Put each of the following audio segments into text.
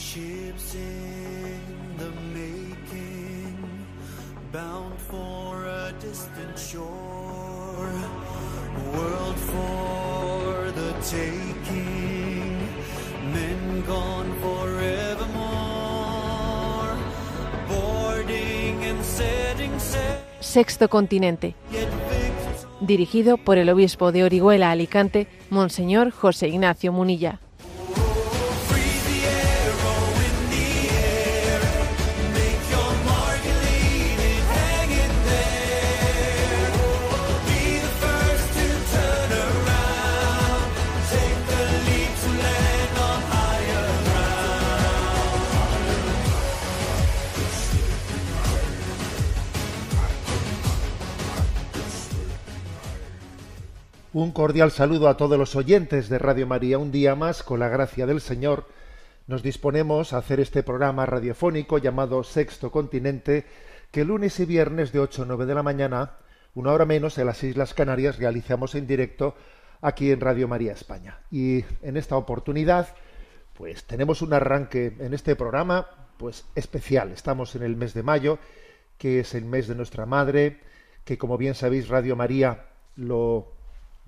Ships in the making, bound for a distant shore. World for the taking, men gone forevermore. Boarding and setting Sexto Continente. Dirigido por el obispo de Orihuela, Alicante, Monseñor José Ignacio Munilla. Un cordial saludo a todos los oyentes de Radio María. Un día más, con la gracia del Señor, nos disponemos a hacer este programa radiofónico llamado Sexto Continente, que lunes y viernes de 8 a 9 de la mañana, una hora menos, en las Islas Canarias, realizamos en directo aquí en Radio María España. Y en esta oportunidad, pues tenemos un arranque en este programa, pues especial. Estamos en el mes de mayo, que es el mes de nuestra madre, que como bien sabéis, Radio María lo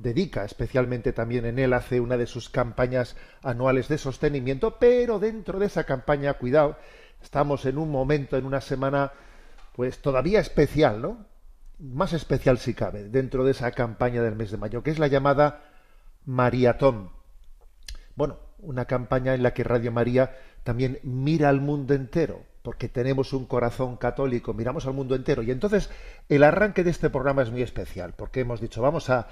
dedica especialmente también en él, hace una de sus campañas anuales de sostenimiento, pero dentro de esa campaña, cuidado, estamos en un momento, en una semana, pues todavía especial, ¿no? Más especial si cabe, dentro de esa campaña del mes de mayo, que es la llamada Mariatón. Bueno, una campaña en la que Radio María también mira al mundo entero, porque tenemos un corazón católico, miramos al mundo entero. Y entonces el arranque de este programa es muy especial, porque hemos dicho, vamos a,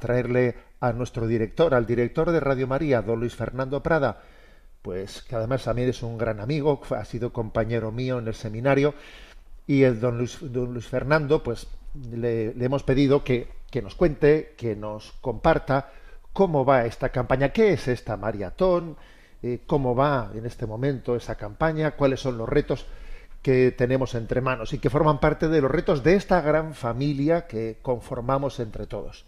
traerle a nuestro director, al director de Radio María, don Luis Fernando Prada, pues que además también es un gran amigo, ha sido compañero mío en el seminario, y el don Luis, Fernando, pues le, hemos pedido que, que nos cuente, que nos comparta cómo va esta campaña, qué es esta maratón, eh, cómo va en este momento esa campaña, cuáles son los retos que tenemos entre manos y que forman parte de los retos de esta gran familia que conformamos entre todos.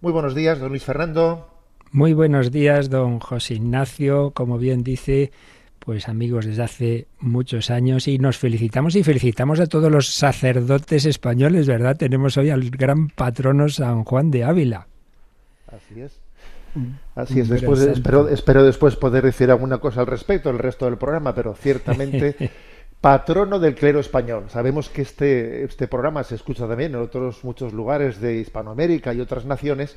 Muy buenos días, don Luis Fernando. Muy buenos días, don José Ignacio. Como bien dice, pues amigos desde hace muchos años y nos felicitamos y felicitamos a todos los sacerdotes españoles, ¿verdad? Tenemos hoy al gran patrono San Juan de Ávila. Así es. Así es, después espero, espero después poder decir alguna cosa al respecto del resto del programa, pero ciertamente patrono del clero español. Sabemos que este, este, programa se escucha también en otros muchos lugares de Hispanoamérica y otras naciones,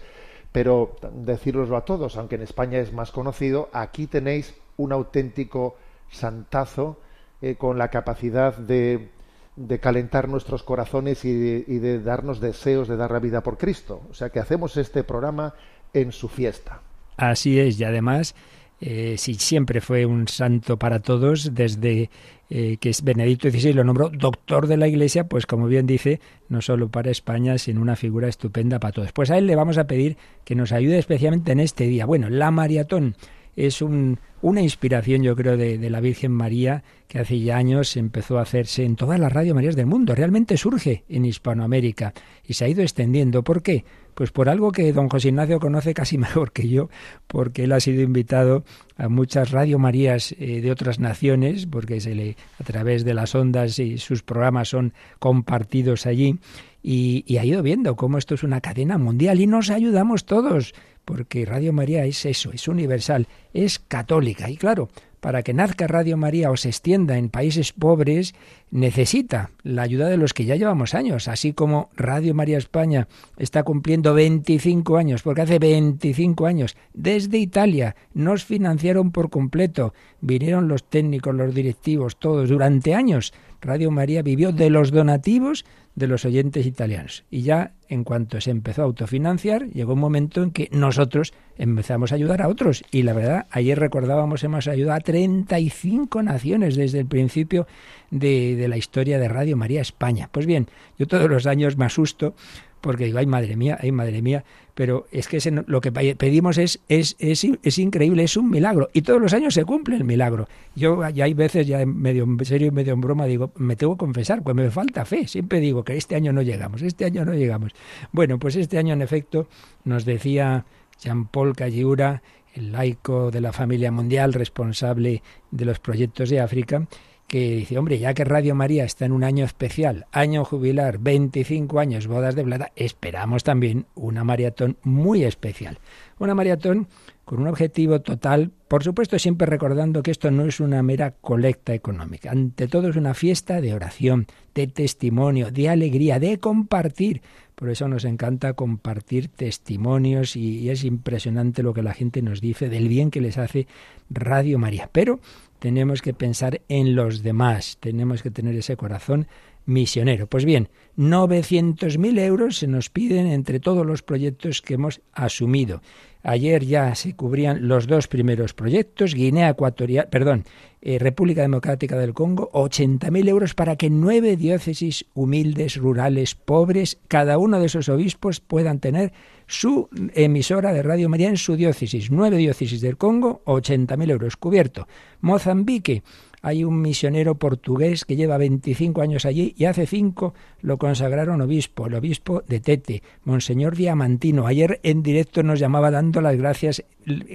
pero decíroslo a todos, aunque en España es más conocido, aquí tenéis un auténtico santazo eh, con la capacidad de, de calentar nuestros corazones y de darnos deseos de dar la vida por Cristo. O sea que hacemos este programa en su fiesta. Así es, y además, eh, si siempre fue un santo para todos, desde eh, que Benedicto XVI lo nombró doctor de la Iglesia, pues como bien dice, no solo para España, sino una figura estupenda para todos. Pues a él le vamos a pedir que nos ayude especialmente en este día. Bueno, la maratón es una inspiración, yo creo, de, la Virgen María, que hace ya años empezó a hacerse en todas las Radio Marías del mundo. Realmente surge en Hispanoamérica y se ha ido extendiendo. ¿Por qué? Pues por algo que don José Ignacio conoce casi mejor que yo, porque él ha sido invitado a muchas Radio Marías eh, de otras naciones, porque se le, a través de las ondas y sus programas son compartidos allí. y, ha ido viendo cómo esto es una cadena mundial y nos ayudamos todos porque Radio María es eso, es universal, es católica. Y claro, para que nazca Radio María o se extienda en países pobres, necesita la ayuda de los que ya llevamos años, así como Radio María España está cumpliendo 25 años, porque hace 25 años, desde Italia, nos financiaron por completo, vinieron los técnicos, los directivos, todos, durante años Radio María vivió de los donativos de los oyentes italianos. Y ya en cuanto se empezó a autofinanciar, llegó un momento en que nosotros empezamos a ayudar a otros. Y la verdad, ayer recordábamos, hemos ayudado a 35 naciones desde el principio de, de la historia de Radio María España. Pues bien, yo todos los años me asusto porque digo, ay madre mía, ay madre mía, pero es que lo que pedimos es, es, es, increíble, es un milagro, y todos los años se cumple el milagro. Yo ya hay veces, ya medio en serio y medio en broma, digo, me tengo que confesar, pues me falta fe, siempre digo que este año no llegamos, este año no llegamos. Bueno, pues este año en efecto nos decía Jean-Paul Calliura, el laico de la familia mundial responsable de los proyectos de África, que dice, hombre, ya que Radio María está en un año especial, año jubilar, 25 años, bodas de blada, esperamos también una maratón muy especial. Una maratón con un objetivo total, por supuesto siempre recordando que esto no es una mera colecta económica, ante todo es una fiesta de oración, de testimonio, de alegría, de compartir. Por eso nos encanta compartir testimonios y, es impresionante lo que la gente nos dice del bien que les hace Radio María. Pero tenemos que pensar en los demás, tenemos que tener ese corazón misionero. Pues bien, 900.000 euros se nos piden entre todos los proyectos que hemos asumido. Ayer ya se cubrían los dos primeros proyectos, Guinea Ecuatorial, perdón, eh, República Democrática del Congo, 80.000 euros para que nueve diócesis humildes, rurales, pobres, cada uno de esos obispos puedan tener su emisora de Radio María en su diócesis. Nueve diócesis del Congo, 80.000 euros cubierto. Mozambique, hay un misionero portugués que lleva 25 años allí y hace cinco lo consagraron obispo, el obispo de Tete, Monseñor Diamantino. Ayer en directo nos llamaba dando las gracias,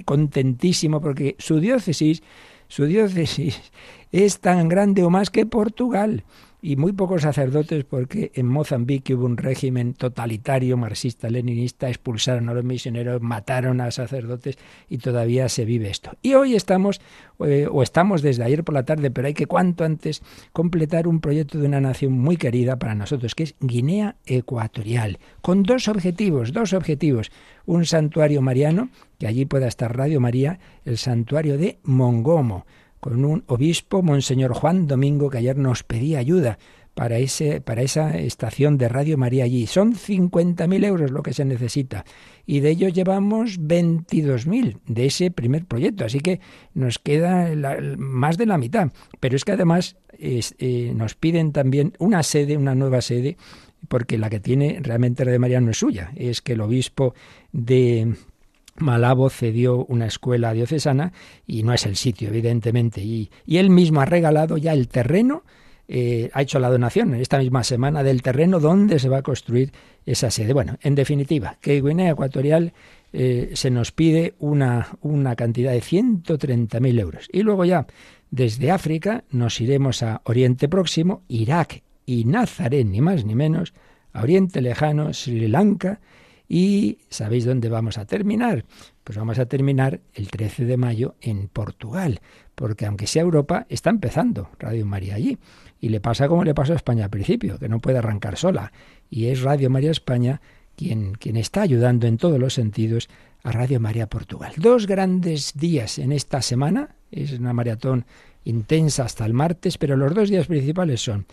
contentísimo, porque su diócesis, su diócesis es tan grande o más que Portugal y muy pocos sacerdotes porque en Mozambique hubo un régimen totalitario marxista-leninista, expulsaron a los misioneros, mataron a sacerdotes y todavía se vive esto. Y hoy estamos, eh, o estamos desde ayer por la tarde, pero hay que cuanto antes completar un proyecto de una nación muy querida para nosotros, que es Guinea Ecuatorial, con dos objetivos, dos objetivos. Un santuario mariano, que allí pueda estar Radio María, el santuario de Mongomo con un obispo, Monseñor Juan Domingo, que ayer nos pedía ayuda para, ese, para esa estación de Radio María allí. Son 50.000 euros lo que se necesita y de ellos llevamos 22.000 de ese primer proyecto, así que nos queda más de la mitad. Pero es que además eh, nos piden también una sede, una nueva sede, porque la que tiene realmente Radio María no es suya, es que el obispo de Malabo cedió una escuela diocesana y no es el sitio, evidentemente, y, y él mismo ha regalado ya el terreno eh, ha hecho la donación en esta misma semana del terreno donde se va a construir esa sede. Bueno, en definitiva, que Guinea Ecuatorial eh, se nos pide una, una cantidad de 130.000 euros. Y luego ya, desde África, nos iremos a Oriente Próximo, Irak y Nazaret, ni más ni menos, a Oriente Lejano, Sri Lanka ¿Y sabéis dónde vamos a terminar? Pues vamos a terminar el 13 de mayo en Portugal, porque aunque sea Europa, está empezando Radio María allí. Y le pasa como le pasó a España al principio, que no puede arrancar sola. Y es Radio María España quien, quien está ayudando en todos los sentidos a Radio María Portugal. Dos grandes días en esta semana, es una maratón intensa hasta el martes, pero los dos días principales son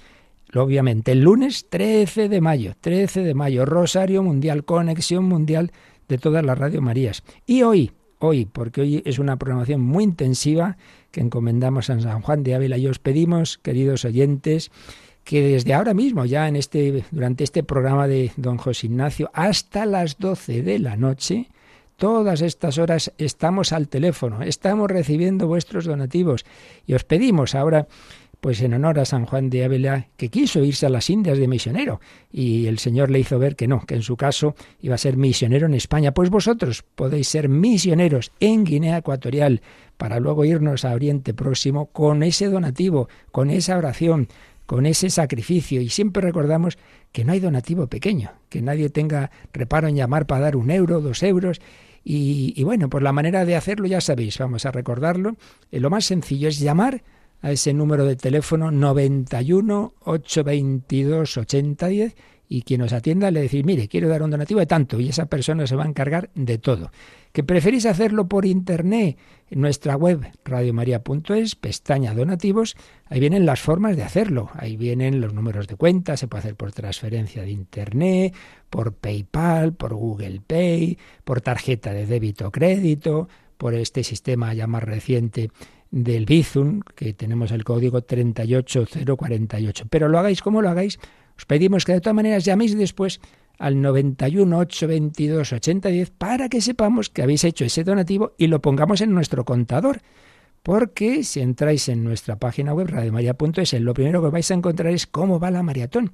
obviamente. El lunes 13 de mayo, 13 de mayo, Rosario Mundial, Conexión Mundial de todas las Radio Marías. Y hoy, hoy, porque hoy es una programación muy intensiva que encomendamos a San Juan de Ávila y os pedimos, queridos oyentes, que desde ahora mismo, ya en este, durante este programa de don José Ignacio, hasta las 12 de la noche, todas estas horas estamos al teléfono, estamos recibiendo vuestros donativos y os pedimos ahora pues en honor a San Juan de Ávila, que quiso irse a las Indias de misionero, y el Señor le hizo ver que no, que en su caso iba a ser misionero en España. Pues vosotros podéis ser misioneros en Guinea Ecuatorial para luego irnos a Oriente Próximo con ese donativo, con esa oración, con ese sacrificio. Y siempre recordamos que no hay donativo pequeño, que nadie tenga reparo en llamar para dar un euro, dos euros. Y, y bueno, pues la manera de hacerlo ya sabéis, vamos a recordarlo. Eh, lo más sencillo es llamar a ese número de teléfono 91 822 8010 y quien os atienda le decís, mire, quiero dar un donativo de tanto y esa persona se va a encargar de todo. ¿Que preferís hacerlo por internet? En nuestra web radiomaria.es, pestaña donativos, ahí vienen las formas de hacerlo, ahí vienen los números de cuenta, se puede hacer por transferencia de internet, por PayPal, por Google Pay, por tarjeta de débito o crédito, por este sistema ya más reciente del Bizum, que tenemos el código 38048. Pero lo hagáis como lo hagáis, os pedimos que de todas maneras llaméis después al 918228010 para que sepamos que habéis hecho ese donativo y lo pongamos en nuestro contador. Porque si entráis en nuestra página web rademaria.es, lo primero que vais a encontrar es cómo va la maratón.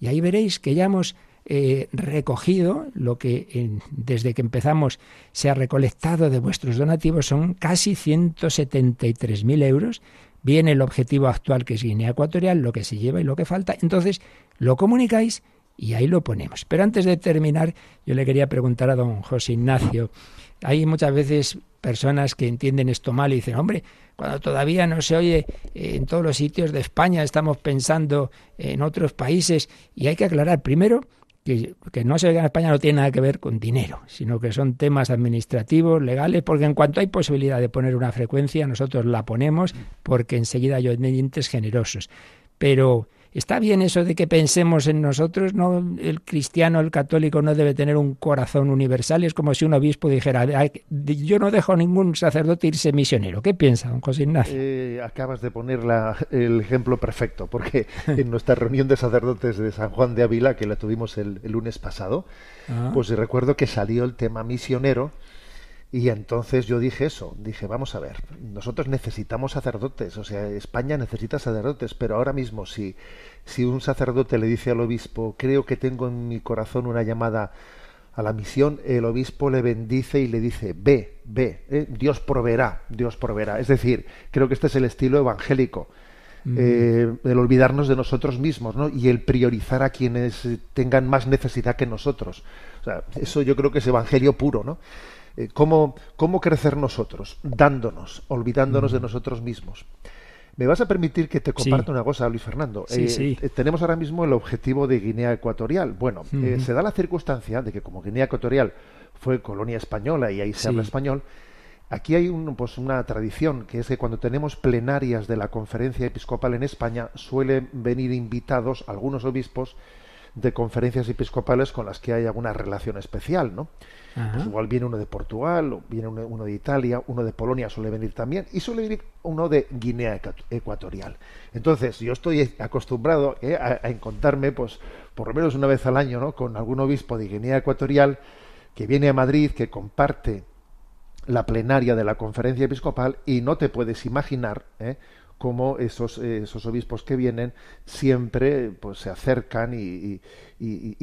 Y ahí veréis que ya hemos eh, recogido, lo que desde que empezamos se ha recolectado de vuestros donativos son casi 173.000 euros. viene el objetivo actual que es Guinea Ecuatorial, lo que se lleva y lo que falta. Entonces lo comunicáis y ahí lo ponemos. Pero antes de terminar, yo le quería preguntar a don José Ignacio. Hay muchas veces personas que entienden esto mal y dicen, hombre, cuando todavía no se oye eh, en todos los sitios de España, estamos pensando en otros países y hay que aclarar primero que, no se en España no tiene nada que ver con dinero, sino que son temas administrativos, legales, porque en cuanto hay posibilidad de poner una frecuencia, nosotros la ponemos porque enseguida hay oyentes generosos. Pero ¿Está bien eso de que pensemos en nosotros? No, el cristiano, el católico no debe tener un corazón universal. Es como si un obispo dijera, yo no dejo a ningún sacerdote irse misionero. ¿Qué piensa, don José Ignacio? Eh, acabas de poner el ejemplo perfecto, porque en nuestra reunión de sacerdotes de San Juan de Ávila, que la tuvimos el, lunes pasado, ah. pues recuerdo que salió el tema misionero y entonces yo dije eso, dije, vamos a ver, nosotros necesitamos sacerdotes, o sea, España necesita sacerdotes, pero ahora mismo si, si un sacerdote le dice al obispo, creo que tengo en mi corazón una llamada a la misión, el obispo le bendice y le dice, ve, ve, eh, Dios proveerá, Dios proveerá. Es decir, creo que este es el estilo evangélico. Mm. Eh, el olvidarnos de nosotros mismos ¿no? y el priorizar a quienes tengan más necesidad que nosotros. O sea, eso yo creo que es evangelio puro, ¿no? Eh, cómo, cómo crecer nosotros, dándonos, olvidándonos de mm. nosotros mismos. Me vas a permitir que te comparta una cosa, Luis Fernando. Sí, eh, eh, Tenemos ahora mismo el objetivo de Guinea Ecuatorial. Bueno, se da la circunstancia de que como Guinea Ecuatorial fue colonia española y ahí se habla español, aquí hay pues, una tradición que es que cuando tenemos plenarias de la conferencia episcopal en España suelen venir invitados algunos obispos de conferencias episcopales con las que hay alguna relación especial, ¿no? Pues igual viene uno de Portugal, o viene uno, de Italia, uno de Polonia suele venir también, y suele venir uno de Guinea Ecuatorial. Entonces, yo estoy acostumbrado eh, a, encontrarme, pues, por lo menos una vez al año, ¿no? con algún obispo de Guinea Ecuatorial que viene a Madrid, que comparte la plenaria de la conferencia episcopal, y no te puedes imaginar, eh, cómo esos, eh, esos, obispos que vienen siempre pues, se acercan y,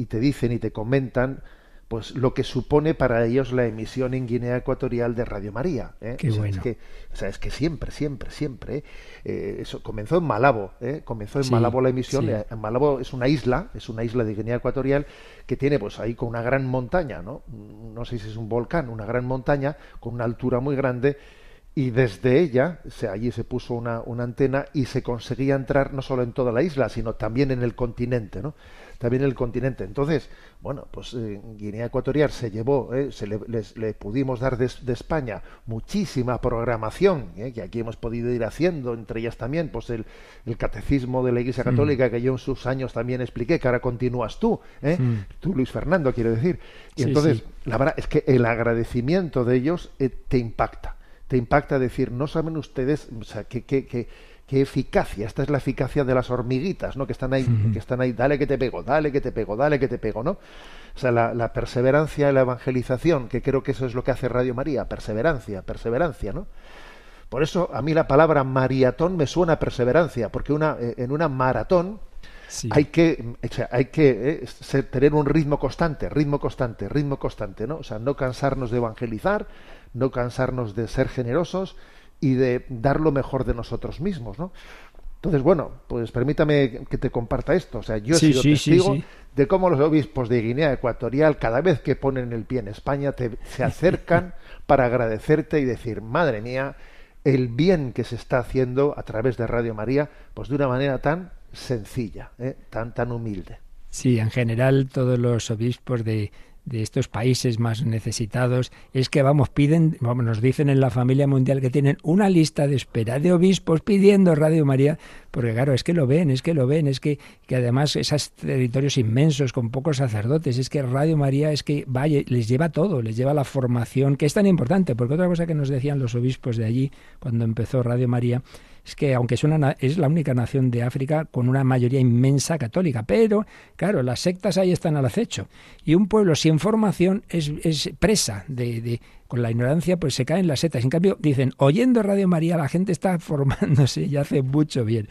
te dicen y te comentan pues lo que supone para ellos la emisión en Guinea Ecuatorial de Radio María. ¿eh? Qué es que, sea, es que siempre, siempre, siempre. ¿eh? Eh, eso comenzó en Malabo, ¿eh? comenzó en Malabo la emisión. En Malabo es una isla, es una isla de Guinea Ecuatorial que tiene, pues ahí con una gran montaña, ¿no? No sé si es un volcán, una gran montaña con una altura muy grande y desde ella se, allí se puso una, antena y se conseguía entrar no solo en toda la isla, sino también en el continente, ¿no? También el continente. Entonces, bueno, pues eh, Guinea Ecuatorial se llevó, eh, se le, pudimos dar de, España muchísima programación, eh, que aquí hemos podido ir haciendo, entre ellas también, pues el, catecismo de la Iglesia mm. Católica, que yo en sus años también expliqué, que ahora continúas tú, mm. tú Luis Fernando, quiero decir. Y entonces, la verdad es que el agradecimiento de ellos te impacta te impacta decir, no saben ustedes qué, qué, eficacia, esta es la eficacia de las hormiguitas, ¿no? Que están ahí, que están ahí, dale que te pego, dale que te pego, dale que te pego, ¿no? O sea, la, perseverancia y la evangelización, que creo que eso es lo que hace Radio María, perseverancia, perseverancia, ¿no? Por eso a mí la palabra maratón me suena a perseverancia, porque una, eh, en una maratón hay que, hay que eh, tener un ritmo constante, ritmo constante, ritmo constante, ¿no? O sea, no cansarnos de evangelizar, no cansarnos de ser generosos y de dar lo mejor de nosotros mismos, ¿no? Entonces, bueno, pues permítame que te comparta esto. O sea, yo he sido testigo de cómo los obispos de Guinea Ecuatorial, cada vez que ponen el pie en España, se acercan para agradecerte y decir, madre mía, el bien que se está haciendo a través de Radio María, pues de una manera tan sencilla, ¿eh? tan, tan humilde. Sí, en general todos los obispos de, de estos países más necesitados es que, vamos, piden, vamos, nos dicen en la familia mundial que tienen una lista de espera de obispos pidiendo Radio María, porque claro, es que lo ven, es que lo ven, es que, que además esos territorios inmensos con pocos sacerdotes, es que Radio María es que vaya, les lleva todo, les lleva la formación, que es tan importante, porque otra cosa que nos decían los obispos de allí cuando empezó Radio María es que aunque es, es la única nación de África con una mayoría inmensa católica, pero claro, las sectas ahí están al acecho. Y un pueblo sin formación es, presa de, con la ignorancia, pues se caen las setas. En cambio, dicen, oyendo Radio María, la gente está formándose y hace mucho bien.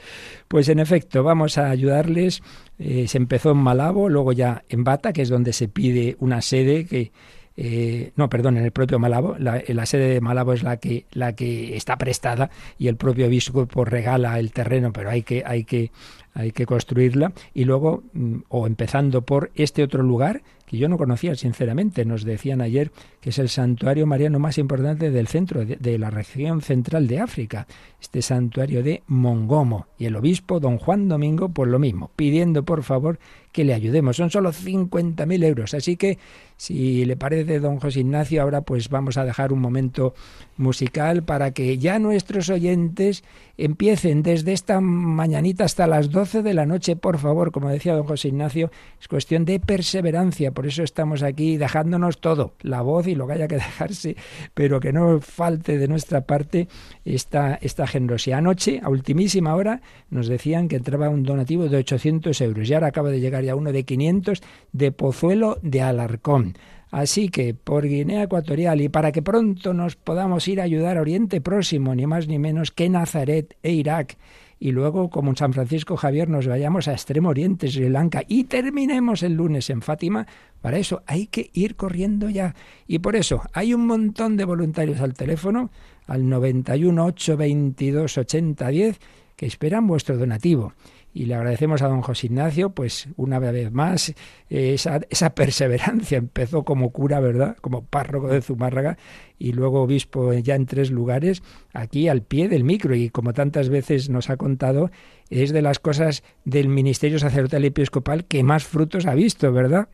Pues en efecto, vamos a ayudarles. Eh, se empezó en Malabo, luego ya en Bata, que es donde se pide una sede que eh, no, perdón, en el propio Malabo, la, sede de Malabo es la que, la que está prestada y el propio obispo regala el terreno, pero hay que, hay que, hay que construirla. Y luego, mm, o empezando por este otro lugar, que yo no conocía sinceramente, nos decían ayer que es el santuario mariano más importante del centro, de, la región central de África, este santuario de Mongomo. Y el obispo, don Juan Domingo, por pues lo mismo, pidiendo por favor que le ayudemos. Son solo 50.000 euros. Así que, si le parece, don José Ignacio, ahora pues vamos a dejar un momento musical para que ya nuestros oyentes empiecen desde esta mañanita hasta las 12 de la noche, por favor. Como decía don José Ignacio, es cuestión de perseverancia. Por eso estamos aquí dejándonos todo, la voz y lo que haya que dejarse, pero que no falte de nuestra parte esta, esta generosidad. Anoche, a ultimísima hora, nos decían que entraba un donativo de 800 euros y ahora acaba de llegar Área uno de 500 de Pozuelo de Alarcón. Así que por Guinea Ecuatorial y para que pronto nos podamos ir a ayudar a Oriente Próximo, ni más ni menos que Nazaret e Irak. Y luego, como en San Francisco Javier, nos vayamos a Extremo Oriente, Sri Lanka, y terminemos el lunes en Fátima. Para eso hay que ir corriendo ya. Y por eso hay un montón de voluntarios al teléfono, al 91 822 8010, que esperan vuestro donativo. Y le agradecemos a don José Ignacio, pues una vez más, esa, perseverancia. Empezó como cura, ¿verdad? Como párroco de Zumárraga y luego obispo ya en tres lugares, aquí al pie del micro. Y como tantas veces nos ha contado, es de las cosas del ministerio sacerdotal episcopal que más frutos ha visto, ¿verdad?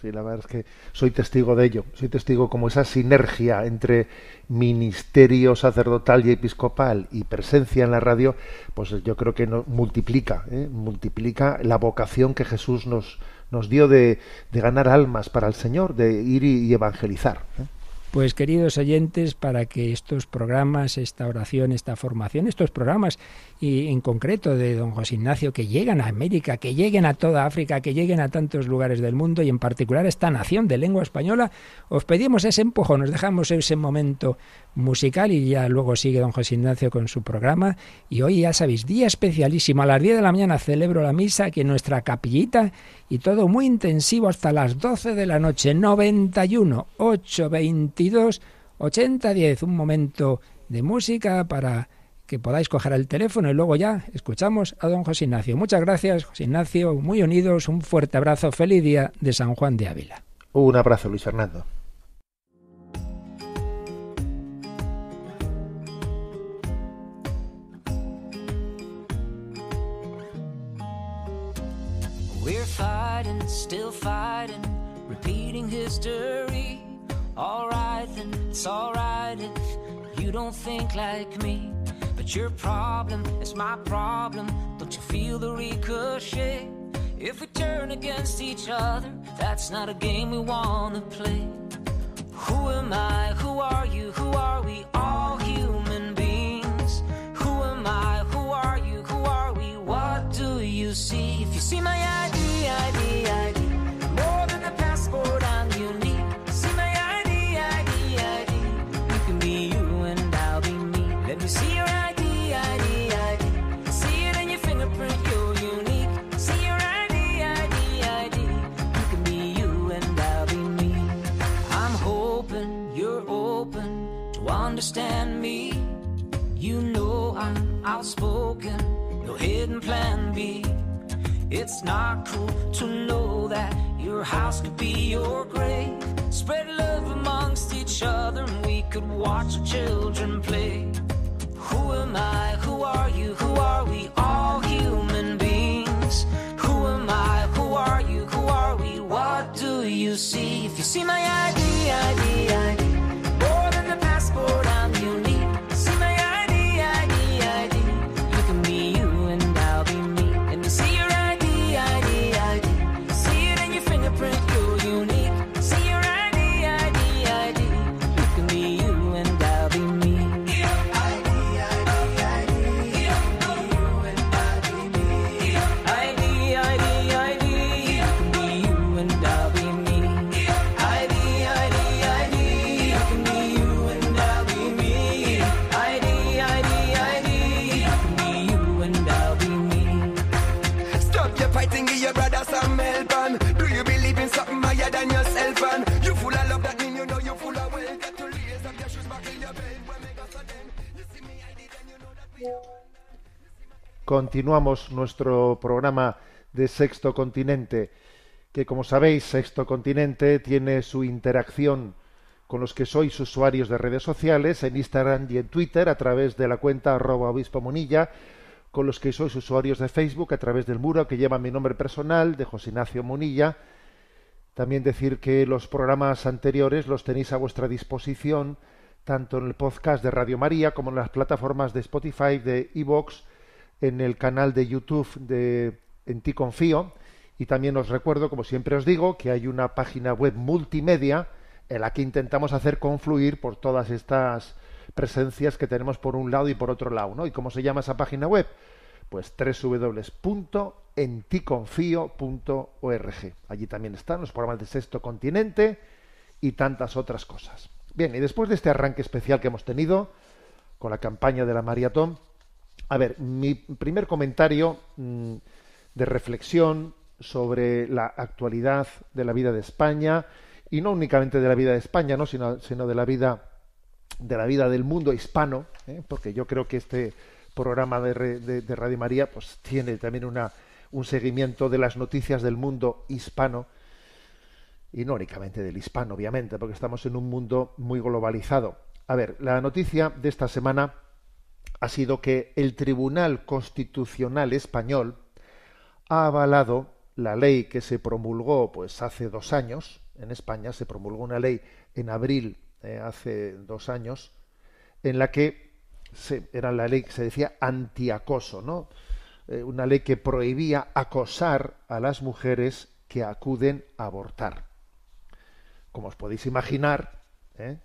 Sí, la verdad es que soy testigo de ello. Soy testigo como esa sinergia entre ministerio sacerdotal y episcopal y presencia en la radio, pues yo creo que multiplica, ¿eh? multiplica la vocación que Jesús nos, nos dio de, ganar almas para el Señor, de ir y, evangelizar. ¿eh? Pues queridos oyentes, para que estos programas, esta oración, esta formación, estos programas y en concreto de don José Ignacio, que llegan a América, que lleguen a toda África, que lleguen a tantos lugares del mundo y en particular a esta nación de lengua española, os pedimos ese empujón, nos dejamos ese momento musical y ya luego sigue don José Ignacio con su programa. Y hoy ya sabéis, día especialísimo, a las 10 de la mañana celebro la misa aquí en nuestra capillita y todo muy intensivo hasta las 12 de la noche, 91, ochenta 10, un momento de música para que podáis coger el teléfono y luego ya escuchamos a don José Ignacio. Muchas gracias, José Ignacio, muy unidos, un fuerte abrazo, feliz día de San Juan de Ávila. Un abrazo, Luis hernando fighting, repeating history. Alright then, it's alright if you don't think like me. But your problem is my problem. Don't you feel the ricochet? If we turn against each other, that's not a game we wanna play. Who am I? Who are you? Who are we? understand me. You know I'm outspoken, no hidden plan B. It's not cool to know that your house could be your grave. Spread love amongst each other, and we could watch our children play. Who am I? Who are you? Who are we? All human beings. Who am I? Who are you? Who are we? What do you see? If you see my eyes. Continuamos nuestro programa de Sexto Continente, que como sabéis, Sexto Continente tiene su interacción con los que sois usuarios de redes sociales, en Instagram y en Twitter, a través de la cuenta arroba con los que sois usuarios de Facebook, a través del muro que lleva mi nombre personal, de José Ignacio Monilla. También decir que los programas anteriores los tenéis a vuestra disposición, tanto en el podcast de Radio María como en las plataformas de Spotify, de Evox, en el canal de YouTube de En ti confío. Y también os recuerdo, como siempre os digo, que hay una página web multimedia en la que intentamos hacer confluir por todas estas presencias que tenemos por un lado y por otro lado. ¿Y cómo se llama esa página web? Pues www.enticonfío.org. Allí también están los programas de Sexto Continente y tantas otras cosas. Bien, y después de este arranque especial que hemos tenido con la campaña de la maratón, a ver, mi primer comentario mm, de reflexión sobre la actualidad de la vida de España y no únicamente de la vida de España, ¿no? sino, sino de la vida de la vida del mundo hispano, ¿eh? porque yo creo que este programa de, de Radio María pues tiene también una, un seguimiento de las noticias del mundo hispano y no únicamente del hispano, obviamente, porque estamos en un mundo muy globalizado. A ver, la noticia de esta semana ha sido que el Tribunal Constitucional Español ha avalado la ley que se promulgó pues hace dos años, en España se promulgó una ley en abril eh, hace dos años, en la que era la ley que se decía antiacoso, ¿no? Eh, una ley que prohibía acosar a las mujeres que acuden a abortar. Como os podéis imaginar, ¿eh?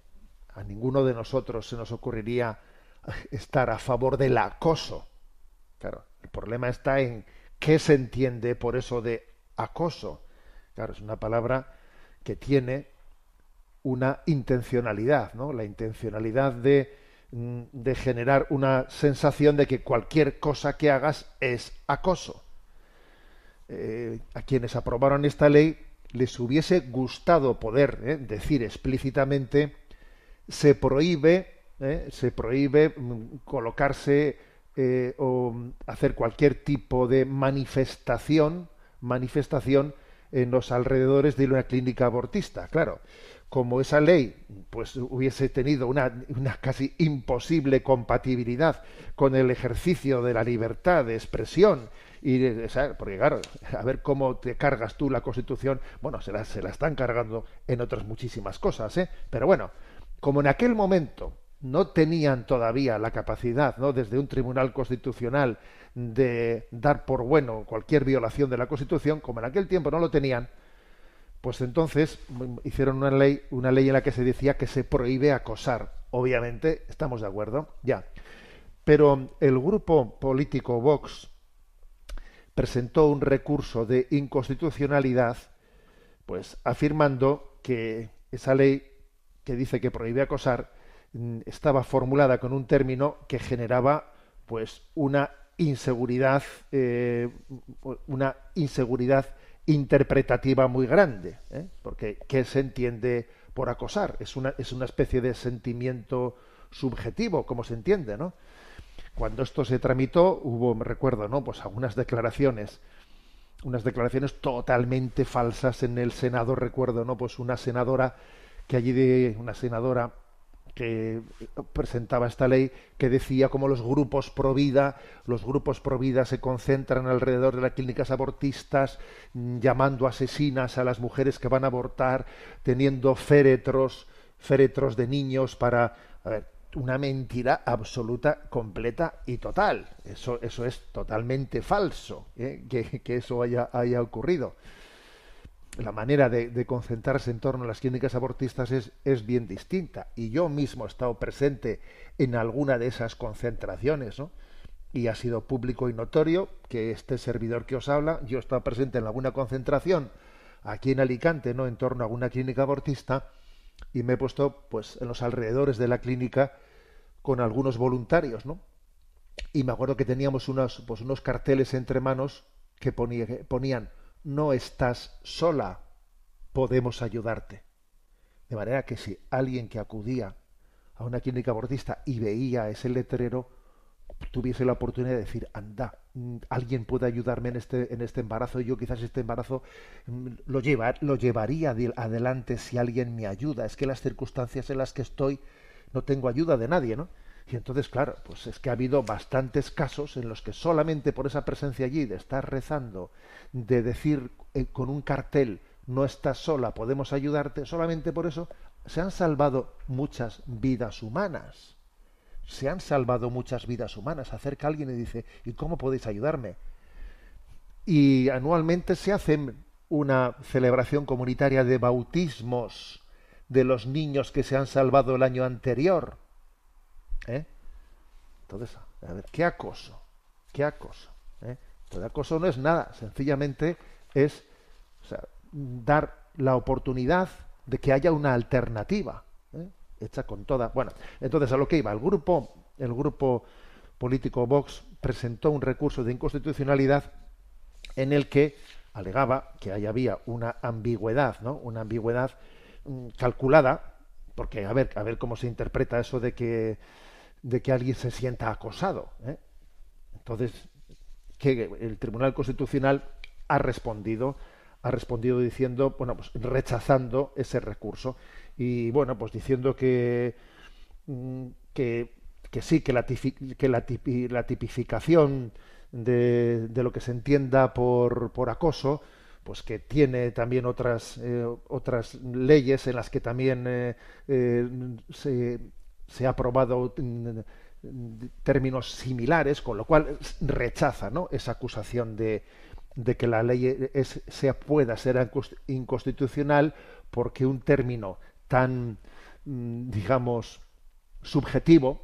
a ninguno de nosotros se nos ocurriría estar a favor del acoso. Claro, el problema está en qué se entiende por eso de acoso. Claro, es una palabra que tiene una intencionalidad, ¿no? La intencionalidad de, mm, de generar una sensación de que cualquier cosa que hagas es acoso. Eh, a quienes aprobaron esta ley les hubiese gustado poder ¿eh? decir explícitamente se prohíbe ¿eh? se prohíbe mm, colocarse eh, o mm, hacer cualquier tipo de manifestación, manifestación en los alrededores de una clínica abortista. Claro, como esa ley pues hubiese tenido una, casi imposible compatibilidad con el ejercicio de la libertad de expresión y eh, porque claro a ver cómo te cargas tú la constitución bueno se la, están cargando en otras muchísimas cosas ¿eh? pero bueno como en aquel momento no tenían todavía la capacidad, ¿no? desde un tribunal constitucional, de dar por bueno cualquier violación de la Constitución, como en aquel tiempo no lo tenían, pues entonces mm, hicieron una ley, una ley en la que se decía que se prohíbe acosar. Obviamente, estamos de acuerdo, ya. Pero el grupo político Vox presentó un recurso de inconstitucionalidad, pues afirmando que esa ley que dice que prohíbe acosar Mm, estaba formulada con un término que generaba pues una inseguridad, eh, una inseguridad interpretativa muy grande, ¿eh? porque ¿qué se entiende por acosar? Es una, es una especie de sentimiento subjetivo, como se entiende, Cuando esto se tramitó, hubo, me recuerdo, ¿no? Pues algunas declaraciones, unas declaraciones totalmente falsas en el Senado, recuerdo, ¿no? Pues una senadora que allí de, una senadora que presentaba esta ley que decía como los grupos pro vida, los grupos pro vida se concentran alrededor de las clínicas abortistas, mm, llamando asesinas a las mujeres que van a abortar, teniendo féretros, féretros de niños para. A ver, una mentira absoluta, completa y total. Eso, eso es totalmente falso, ¿eh? que, que, eso haya, haya ocurrido la manera de, concentrarse en torno a las clínicas abortistas es, es, bien distinta. Y yo mismo he estado presente en alguna de esas concentraciones, ¿no? Y ha sido público y notorio que este servidor que os habla, yo he estado presente en alguna concentración aquí en Alicante, ¿no? En torno a alguna clínica abortista y me he puesto, pues, en los alrededores de la clínica con algunos voluntarios, ¿no? Y me acuerdo que teníamos unos, pues, unos carteles entre manos que ponían no estás sola, podemos ayudarte. De manera que si alguien que acudía a una clínica abortista y veía ese letrero, tuviese la oportunidad de decir, anda, mm, alguien puede ayudarme en este, en este embarazo, yo quizás este embarazo mm, lo, llevar, lo llevaría adelante si alguien me ayuda. Es que las circunstancias en las que estoy no tengo ayuda de nadie, ¿no? Y entonces, claro, pues es que ha habido bastantes casos en los que solamente por esa presencia allí, de estar rezando, de decir eh, con un cartel, no estás sola, podemos ayudarte, solamente por eso se han salvado muchas vidas humanas. Se han salvado muchas vidas humanas. Acerca alguien y dice, ¿y cómo podéis ayudarme? Y anualmente se hace una celebración comunitaria de bautismos de los niños que se han salvado el año anterior entonces, ¿Eh? a ver, ¿qué acoso? ¿Qué acoso? ¿Eh? acoso no es nada, sencillamente es dar la oportunidad de que haya una alternativa, ¿eh? hecha con toda. Bueno, entonces a lo que iba, el grupo, el grupo político Vox presentó un recurso de inconstitucionalidad en el que alegaba que ahí había una ambigüedad, ¿no? Una ambigüedad mm, calculada, porque a ver, a ver cómo se interpreta eso de que de que alguien se sienta acosado. ¿eh? Entonces, que el Tribunal Constitucional ha respondido, ha respondido diciendo, bueno, pues rechazando ese recurso y bueno, pues diciendo que mm, que, sí, que la, que la, tipificación de, lo que se entienda por, acoso, pues que tiene también otras eh, otras leyes en las que también eh, se se ha aprobado mm, términos similares, con lo cual rechaza esa acusación de, que la ley pueda ser inconstitucional porque un término tan, mm, digamos, subjetivo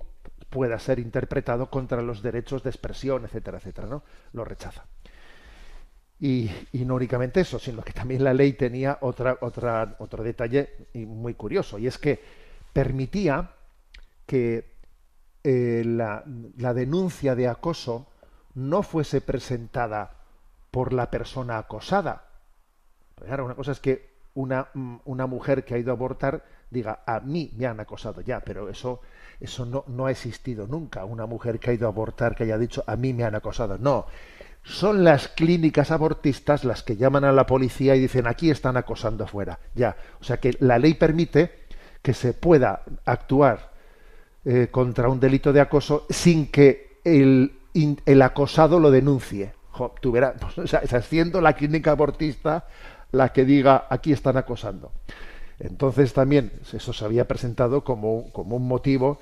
pueda ser interpretado contra los derechos de expresión, etcétera, etcétera, ¿no? Lo rechaza. Y, no únicamente eso, sino que también la ley tenía otra, otra, otro detalle muy curioso, y es que permitía que eh, la, denuncia de acoso no fuese presentada por la persona acosada. Pues una cosa es que una, mm, una, mujer que ha ido a abortar diga, a mí me han acosado ya, pero eso, eso no, no ha existido nunca. Una mujer que ha ido a abortar que haya dicho, a mí me han acosado. No, son las clínicas abortistas las que llaman a la policía y dicen aquí están acosando afuera. Ya. O sea que la ley permite que se pueda actuar eh, contra un delito de acoso sin que el, acosado lo denuncie. o sea, siendo la clínica abortista la que diga aquí están acosando. Entonces también eso se había presentado como, un motivo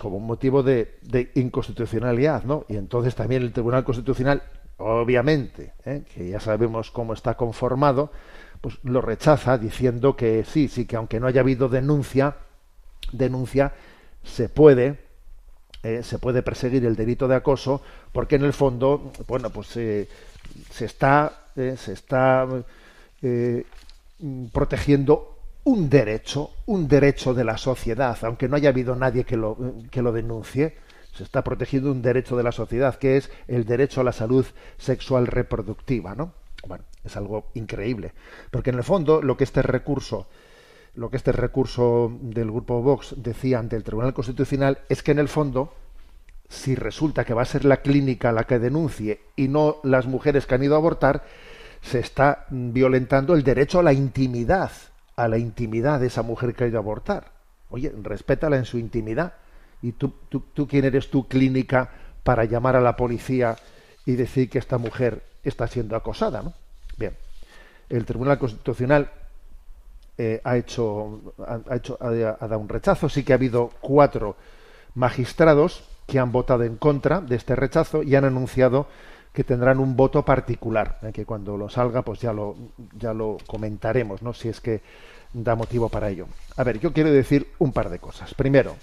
como un motivo de, inconstitucionalidad, ¿no? Y entonces también el Tribunal Constitucional, obviamente, ¿eh? que ya sabemos cómo está conformado, pues lo rechaza diciendo que sí, sí, que aunque no haya habido denuncia, denuncia, se puede eh, se puede perseguir el delito de acoso porque en el fondo bueno pues eh, se está eh, se está protegiendo un derecho un derecho de la sociedad aunque no haya habido nadie que lo que lo denuncie se está protegiendo un derecho de la sociedad que es el derecho a la salud sexual reproductiva no bueno es algo increíble porque en el fondo lo que este recurso lo que este recurso del grupo Vox decía ante el Tribunal Constitucional es que en el fondo, si resulta que va a ser la clínica la que denuncie y no las mujeres que han ido a abortar, se está violentando el derecho a la intimidad, a la intimidad de esa mujer que ha ido a abortar. Oye, respétala en su intimidad. ¿Y tú, tú, quién eres tu clínica para llamar a la policía y decir que esta mujer está siendo acosada? Bien, el Tribunal Constitucional eh, ha hecho, ha, hecho ha, dado un rechazo. Sí que ha habido cuatro magistrados que han votado en contra de este rechazo y han anunciado que tendrán un voto particular, eh, que cuando lo salga, pues ya lo, ya lo comentaremos, ¿no? Si es que da motivo para ello. A ver, yo quiero decir un par de cosas. Primero,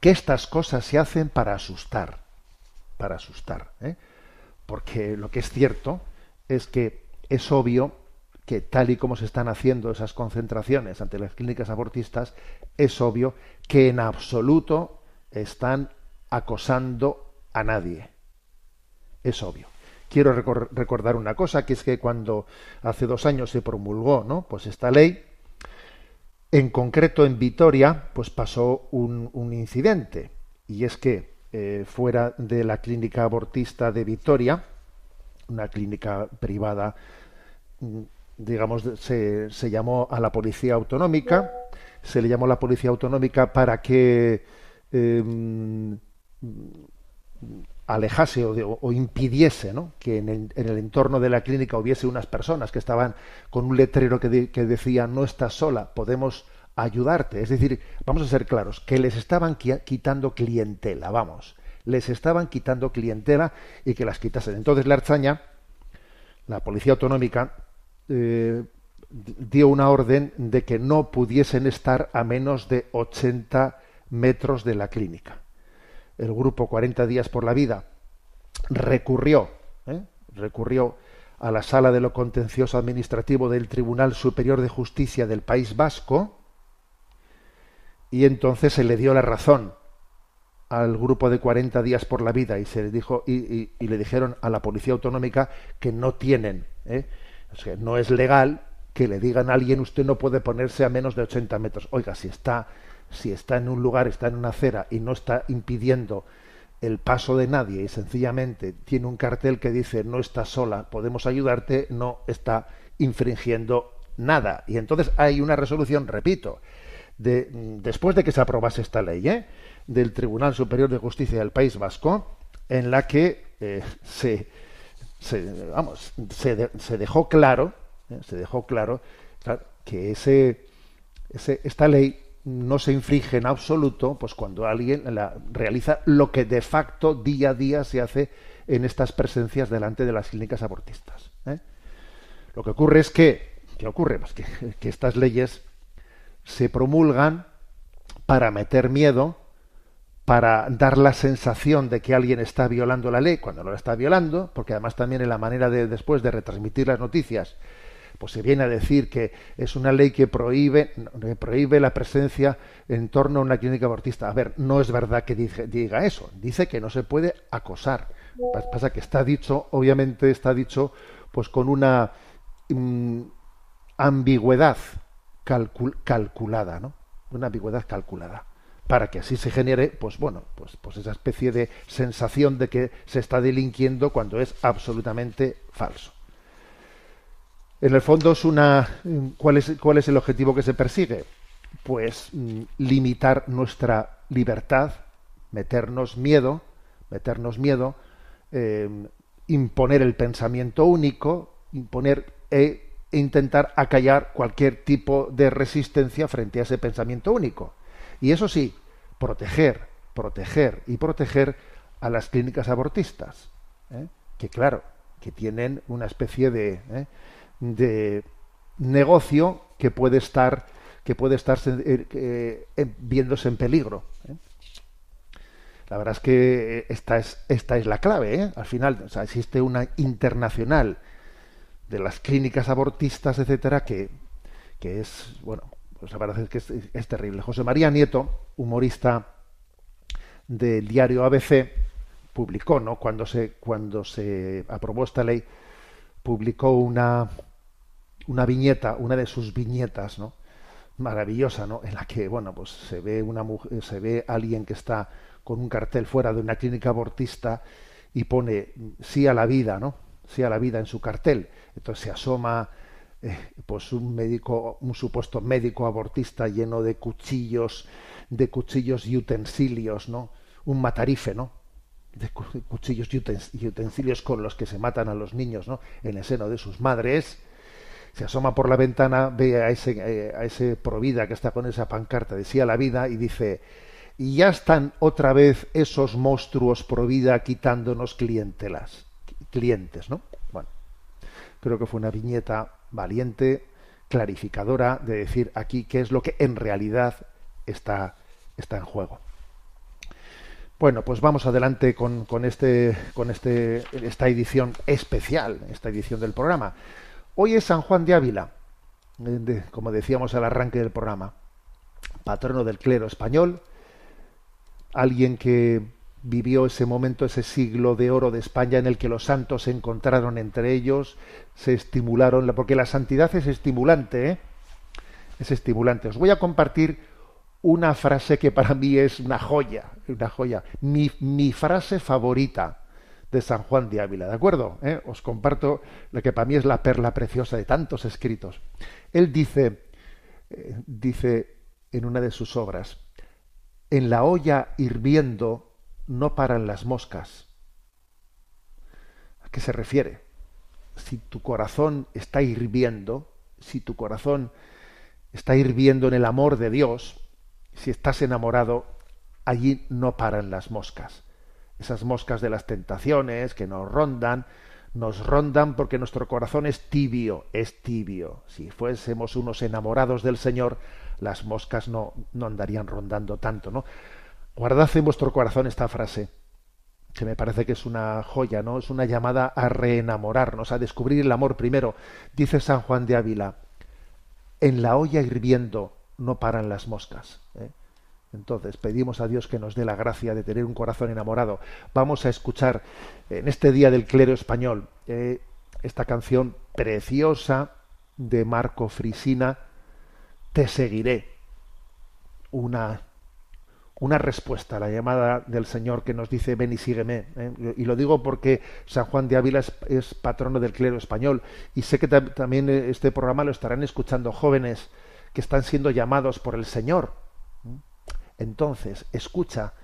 que estas cosas se hacen para asustar, para asustar, ¿eh? porque lo que es cierto es que es obvio que tal y como se están haciendo esas concentraciones ante las clínicas abortistas, es obvio que en absoluto están acosando a nadie. Es obvio. Quiero recordar una cosa, que es que cuando hace dos años se promulgó ¿no? pues esta ley, en concreto en Vitoria, pues pasó un, incidente. Y es que eh, fuera de la clínica abortista de Vitoria, una clínica privada mm, digamos, se, llamó a la policía autonómica, se le llamó a la policía autonómica para que em, alejase o, impidiese que en el, entorno de la clínica hubiese unas personas que estaban con un letrero que, que decía no estás sola, podemos ayudarte. Es decir, vamos a ser claros, que les estaban quitando clientela, vamos, les estaban quitando clientela y que las quitasen. Entonces la archaña, la policía autonómica, eh, dio una orden de que no pudiesen estar a menos de 80 metros de la clínica. El grupo 40 días por la vida recurrió, ¿eh? recurrió a la sala de lo contencioso administrativo del Tribunal Superior de Justicia del País Vasco y entonces se le dio la razón al grupo de 40 días por la vida y se le dijo y, y le dijeron a la policía autonómica que no tienen ¿eh? no es legal que le digan a alguien usted no puede ponerse a menos de 80 metros. Oiga, si está, si está en un lugar, está en una acera y no está impidiendo el paso de nadie y sencillamente tiene un cartel que dice no está sola, podemos ayudarte, no está infringiendo nada. Y entonces hay una resolución, repito, de, después de que se aprobase esta ley ¿eh? del Tribunal Superior de Justicia del País Vasco, en la que eh, se, se, vamos, se, dejó claro, ¿eh? se dejó claro, que ese, ese, esta ley no se infringe en absoluto pues cuando alguien la, realiza lo que de facto día a día se hace en estas presencias delante de las clínicas abortistas. ¿eh? Lo que ocurre es que, ¿qué ocurre? Pues que estas leyes se promulgan para meter miedo, para dar la sensación de que alguien está violando la ley cuando no la está violando, porque además también en la manera de después de retransmitir las noticias, pues se viene a decir que es una ley que prohíbe, prohíbe la presencia en torno a una clínica abortista. A ver, no es verdad que diga, eso, dice que no se puede acosar. Pasa que está dicho, obviamente está dicho, pues con una mm, ambigüedad calculada, ¿no? Una ambigüedad calculada para que así se genere, pues bueno, pues, pues esa especie de sensación de que se está delinquiendo cuando es absolutamente falso. En el fondo es una. ¿Cuál es, cuál es el objetivo que se persigue? Pues mm, limitar nuestra libertad, meternos miedo, meternos miedo, em, imponer el pensamiento único, imponer e intentar acallar cualquier tipo de resistencia frente a ese pensamiento único. Y eso sí, proteger, proteger y proteger a las clínicas abortistas, ¿eh? que claro, que tienen una especie de, ¿eh? de negocio que puede estar, que puede estar eh, viéndose en peligro. La verdad es que esta es, esta es la clave. Al final, existe una internacional de las clínicas abortistas, etcétera, que, que es, bueno, pues la que es, terrible. José María Nieto, humorista del diario ABC, publicó, ¿no? Cuando se, cuando se aprobó esta ley, publicó una, una viñeta, una de sus viñetas, ¿no? maravillosa, ¿no? En la que, bueno, pues se ve una mujer, se ve alguien que está con un cartel fuera de una clínica abortista y pone sí a la vida, ¿no? Sí a la vida en su cartel. Entonces se asoma eh, pues un médico, un supuesto médico abortista lleno de cuchillos, de cuchillos y utensilios, ¿no? Un matarife, ¿no? De cuchillos y utensilios con los que se matan a los niños, ¿no? En el seno de sus madres. Se asoma por la ventana, ve a ese, eh, a ese provida que está con esa pancarta de sí a la vida y dice, y ya están otra vez esos monstruos provida quitándonos clientelas, clientes, ¿no? Bueno, creo que fue una viñeta valiente, clarificadora de decir aquí qué es lo que en realidad está, está en juego. Bueno, pues vamos adelante con, este, con este, esta edición especial, esta edición del programa. Hoy es San Juan de Ávila, eh, como decíamos al arranque del programa, patrono del clero español, alguien que, vivió ese momento, ese siglo de oro de España en el que los santos se encontraron entre ellos, se estimularon, porque la santidad es estimulante, ¿eh? es estimulante. Os voy a compartir una frase que para mí es una joya, una joya, mi, frase favorita de San Juan de Ávila, ¿de acuerdo? ¿Eh? Os comparto la que para mí es la perla preciosa de tantos escritos. Él dice, eh, dice en una de sus obras, en la olla hirviendo no paran las moscas. ¿A qué se refiere? Si tu corazón está hirviendo, si tu corazón está hirviendo en el amor de Dios, si estás enamorado, allí no paran las moscas. Esas moscas de las tentaciones que nos rondan, nos rondan porque nuestro corazón es tibio, es tibio. Si fuésemos unos enamorados del Señor, las moscas no, no andarían rondando tanto, ¿no? Guardad en vuestro corazón esta frase, que me parece que es una joya, ¿no? Es una llamada a reenamorarnos, a descubrir el amor primero. Dice San Juan de Ávila, en la olla hirviendo no paran las moscas. ¿eh? Entonces pedimos a Dios que nos dé la gracia de tener un corazón enamorado. Vamos a escuchar en este Día del Clero Español eh, esta canción preciosa de Marco Frisina, Te seguiré. Una una respuesta a la llamada del Señor que nos dice, ven y sígueme. ¿eh? Y lo digo porque San Juan de Ávila es, patrono del clero español y sé que también este programa lo estarán escuchando jóvenes que están siendo llamados por el Señor. ¿eh? Entonces, escucha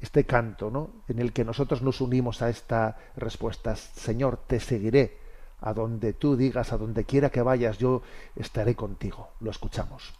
este canto en el que nosotros nos unimos a esta respuesta. Señor, te seguiré. A donde tú digas, a donde quiera que vayas, yo estaré contigo. Lo escuchamos.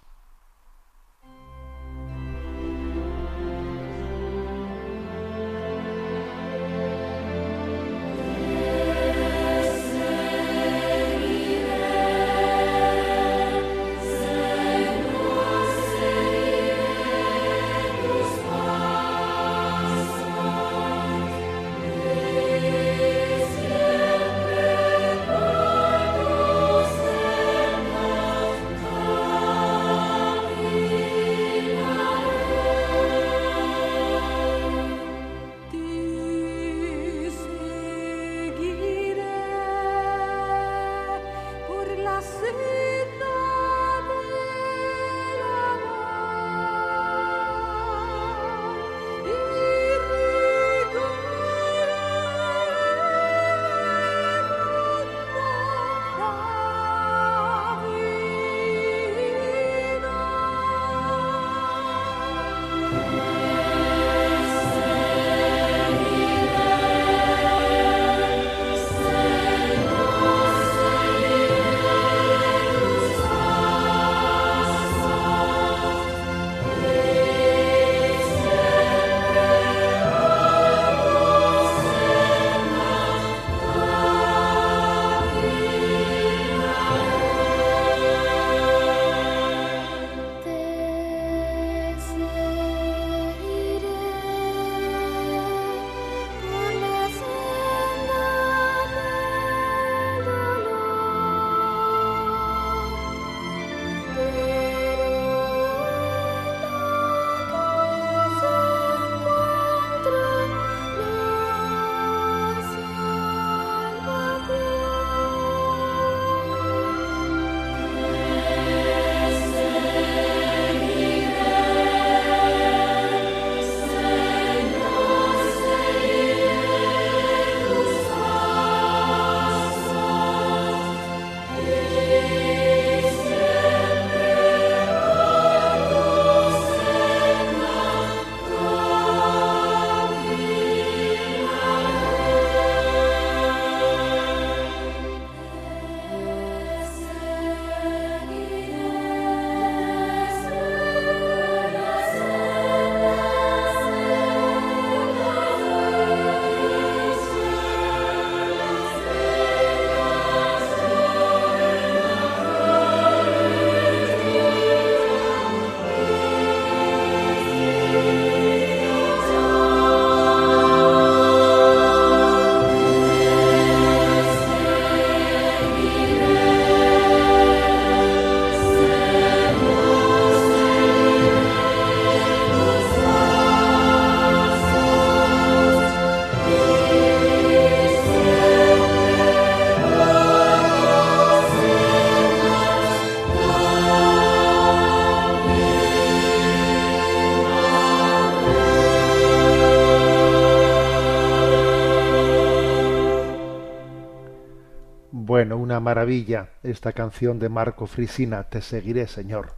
maravilla esta canción de Marco Frisina, Te seguiré, Señor.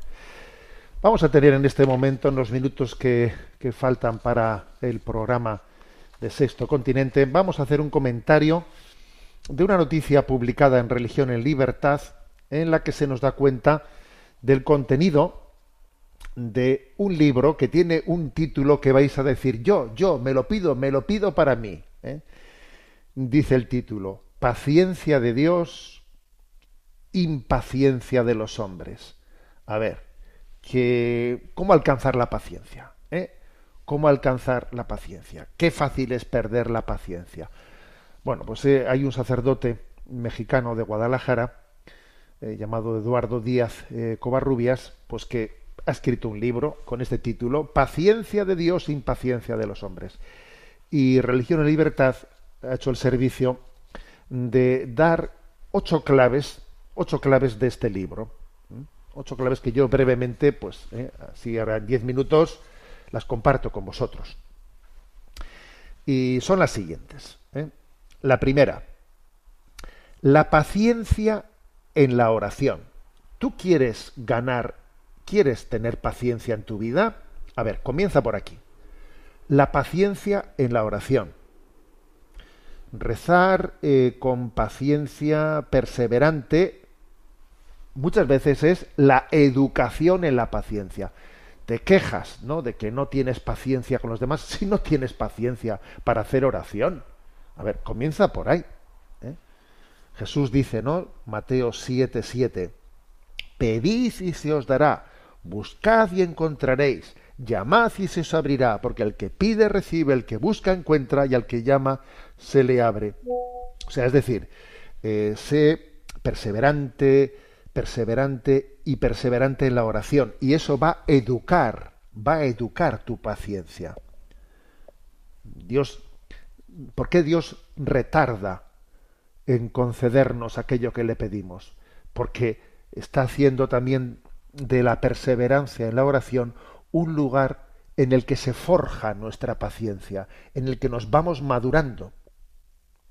Vamos a tener en este momento, en los minutos que, faltan para el programa de Sexto Continente, vamos a hacer un comentario de una noticia publicada en Religión en Libertad, en la que se nos da cuenta del contenido de un libro que tiene un título que vais a decir yo, yo, me lo pido, me lo pido para mí. ¿eh? Dice el título, Paciencia de Dios, impaciencia de los hombres. A ver, ¿cómo alcanzar la paciencia? Eh? ¿Cómo alcanzar la paciencia? Qué fácil es perder la paciencia. Bueno, pues eh, hay un sacerdote mexicano de Guadalajara, eh, llamado Eduardo Díaz Covarrubias, pues que ha escrito un libro con este título, Paciencia de Dios, impaciencia de los hombres. Y Religión y Libertad ha hecho el servicio de dar ocho claves ocho claves de este libro. Ocho claves que yo brevemente, pues, eh, así en diez minutos, las comparto con vosotros. Y son las siguientes. ¿eh? La primera, la paciencia en la oración. ¿Tú quieres ganar, quieres tener paciencia en tu vida? A ver, comienza por aquí. La paciencia en la oración. Rezar eh, con paciencia perseverante muchas veces es la educación en la paciencia. Te quejas, ¿no? De que no tienes paciencia con los demás si no tienes paciencia para hacer oración. A ver, comienza por ahí. ¿eh? Jesús dice, ¿no? Mateo 7, 7. Pedís y se os dará, buscad y encontraréis, llamad y se os abrirá, porque el que pide recibe, el que busca encuentra y al que llama se le abre. O sea, es decir, eh, sé perseverante, perseverante y perseverante en la oración. Y eso va a educar, va a educar tu paciencia. Dios, ¿por qué Dios retarda en concedernos aquello que le pedimos? Porque está haciendo también de la perseverancia en la oración un lugar en el que se forja nuestra paciencia, en el que nos vamos madurando.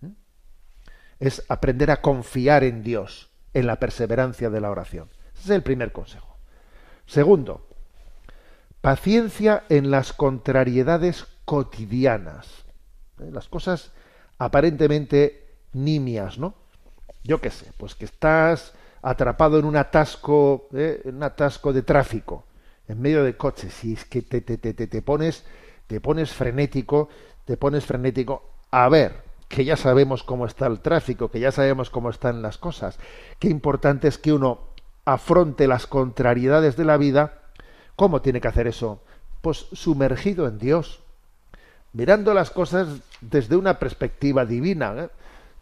¿Mm? Es aprender a confiar en Dios en la perseverancia de la oración. Ese es el primer consejo. Segundo, paciencia en las contrariedades cotidianas. ¿Eh? Las cosas aparentemente nimias, ¿no? Yo qué sé, pues que estás atrapado en un atasco, ¿eh? un atasco de tráfico, en medio de coches, y es que te, te, te, te, pones, te pones frenético, te pones frenético. A ver, que ya sabemos cómo está el tráfico, que ya sabemos cómo están las cosas. Qué importante es que uno afronte las contrariedades de la vida. ¿Cómo tiene que hacer eso? Pues sumergido en Dios, mirando las cosas desde una perspectiva divina. ¿eh?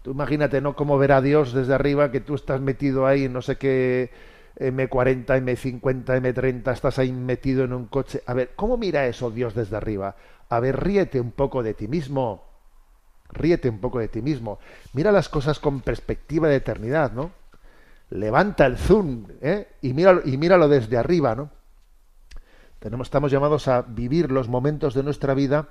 Tú imagínate, ¿no? Cómo verá Dios desde arriba que tú estás metido ahí en no sé qué M40, M50, M30, estás ahí metido en un coche. A ver, ¿cómo mira eso Dios desde arriba? A ver, ríete un poco de ti mismo Ríete un poco de ti mismo. Mira las cosas con perspectiva de eternidad, ¿no? Levanta el zoom ¿eh? y, míralo, y míralo desde arriba, ¿no? Tenemos, estamos llamados a vivir los momentos de nuestra vida,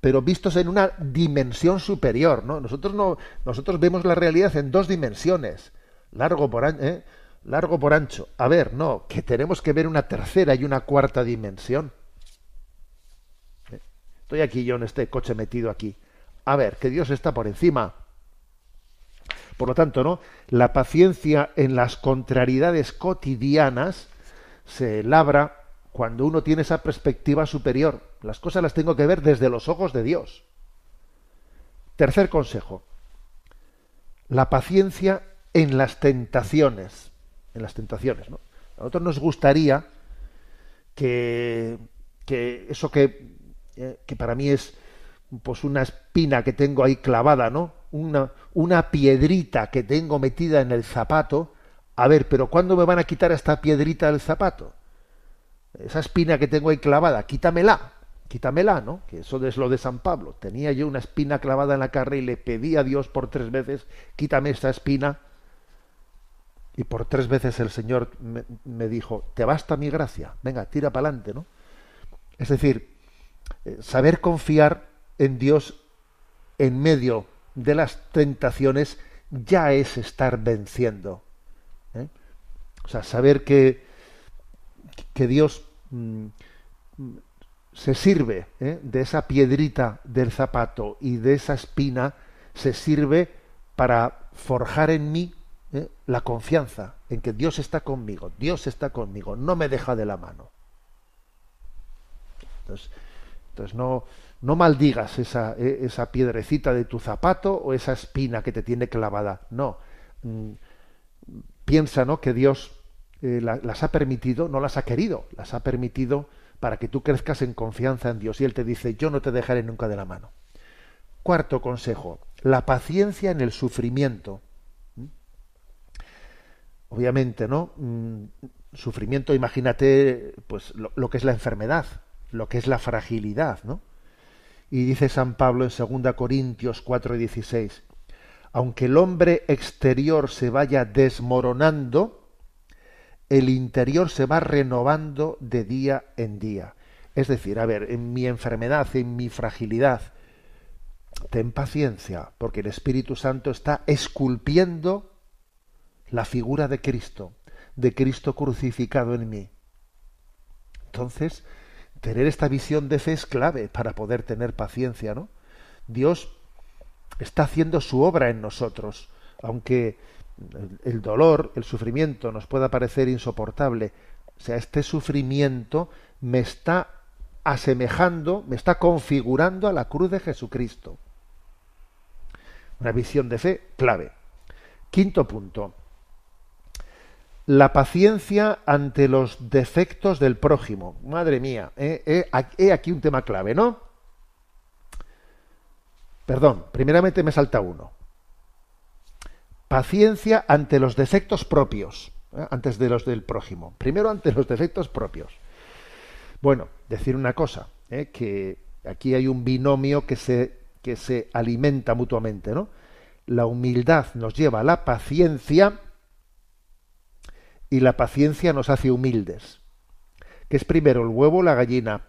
pero vistos en una dimensión superior, ¿no? Nosotros, no, nosotros vemos la realidad en dos dimensiones, largo por, ancho, ¿eh? largo por ancho. A ver, no, que tenemos que ver una tercera y una cuarta dimensión. ¿Eh? Estoy aquí yo en este coche metido aquí a ver, que Dios está por encima. Por lo tanto, ¿no? La paciencia en las contrariedades cotidianas se labra cuando uno tiene esa perspectiva superior. Las cosas las tengo que ver desde los ojos de Dios. Tercer consejo. La paciencia en las tentaciones. En las tentaciones, ¿no? A nosotros nos gustaría que, que eso que, eh, que para mí es pues una espina que tengo ahí clavada, ¿no? Una, una piedrita que tengo metida en el zapato. A ver, pero ¿cuándo me van a quitar esta piedrita del zapato? Esa espina que tengo ahí clavada, quítamela, quítamela, ¿no? Que eso es lo de San Pablo. Tenía yo una espina clavada en la carne y le pedí a Dios por tres veces, quítame esta espina. Y por tres veces el Señor me, me dijo, te basta mi gracia, venga, tira para adelante, ¿no? Es decir, eh, saber confiar en Dios en medio de las tentaciones ya es estar venciendo. ¿eh? O sea, saber que, que Dios mm, se sirve ¿eh? de esa piedrita del zapato y de esa espina, se sirve para forjar en mí ¿eh? la confianza en que Dios está conmigo, Dios está conmigo, no me deja de la mano. entonces no, no maldigas e, esa, piedrecita de tu zapato o esa espina que te tiene clavada. No. Mm, piensa ¿no? que Dios eh, las ha permitido, no las ha querido, las ha permitido para que tú crezcas en confianza en Dios. Y Él te dice, yo no te dejaré nunca de la mano. Cuarto consejo, la paciencia en el sufrimiento. ¿Mm? Obviamente, ¿no? Mm, sufrimiento, imagínate, pues lo que es la enfermedad, lo que es la fragilidad, ¿no? Y dice San Pablo en 2 Corintios 4:16, aunque el hombre exterior se vaya desmoronando, el interior se va renovando de día en día. Es decir, a ver, en mi enfermedad, en mi fragilidad, ten paciencia, porque el Espíritu Santo está esculpiendo la figura de Cristo, de Cristo crucificado en mí. Entonces, tener esta visión de fe es clave para poder tener paciencia, ¿no? Dios está haciendo su obra en nosotros, aunque el dolor, el sufrimiento nos pueda parecer insoportable, o sea, este sufrimiento me está asemejando, me está configurando a la cruz de Jesucristo. Una visión de fe clave. Quinto punto, la paciencia ante los defectos del prójimo. Madre mía, he eh, eh, eh, aquí un tema clave, ¿no? Perdón, primeramente me salta uno. Paciencia ante los defectos propios, antes de los del prójimo. Primero ante los defectos propios. Bueno, decir una cosa, que aquí hay un binomio que se, que se alimenta mutuamente, ¿no? La humildad nos lleva a la paciencia y la paciencia nos hace humildes. ¿Qué es primero, el huevo o la gallina?